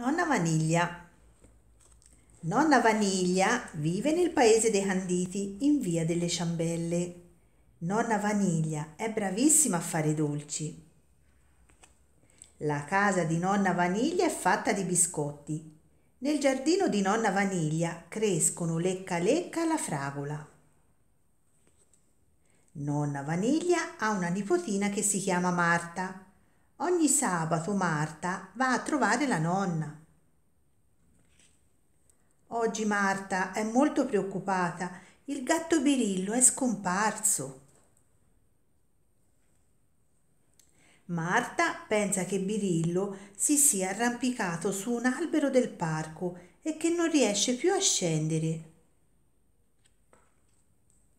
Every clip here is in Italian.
Nonna Vaniglia Nonna Vaniglia vive nel paese dei Canditi in via delle Ciambelle. Nonna Vaniglia è bravissima a fare dolci. La casa di nonna Vaniglia è fatta di biscotti. Nel giardino di nonna Vaniglia crescono lecca lecca la fragola. Nonna Vaniglia ha una nipotina che si chiama Marta. Ogni sabato Marta va a trovare la nonna. Oggi Marta è molto preoccupata. Il gatto birillo è scomparso. Marta pensa che Birillo si sia arrampicato su un albero del parco e che non riesce più a scendere.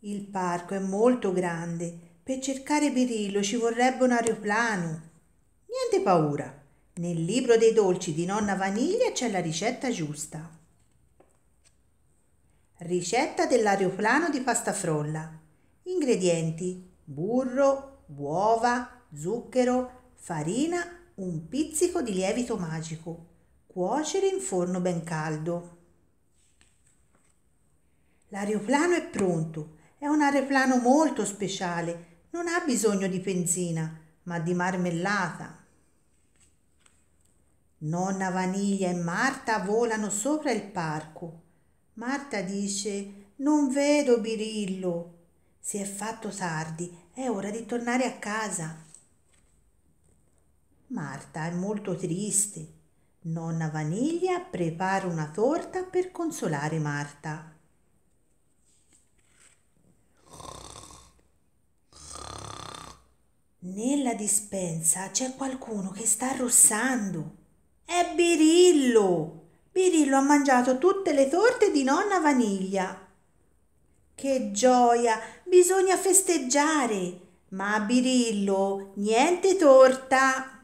Il parco è molto grande. Per cercare Birillo ci vorrebbe un aeroplano avete paura. Nel libro dei dolci di nonna Vaniglia c'è la ricetta giusta. Ricetta dell'aeroplano di pasta frolla. Ingredienti: burro, uova, zucchero, farina, un pizzico di lievito magico. Cuocere in forno ben caldo. L'aeroplano è pronto. È un aeroplano molto speciale. Non ha bisogno di benzina, ma di marmellata, Nonna Vaniglia e Marta volano sopra il parco. Marta dice Non vedo Birillo. Si è fatto tardi, è ora di tornare a casa. Marta è molto triste. Nonna Vaniglia prepara una torta per consolare Marta. Nella dispensa c'è qualcuno che sta arrossando. È Birillo. Birillo ha mangiato tutte le torte di nonna Vaniglia. Che gioia! Bisogna festeggiare. Ma a Birillo niente torta.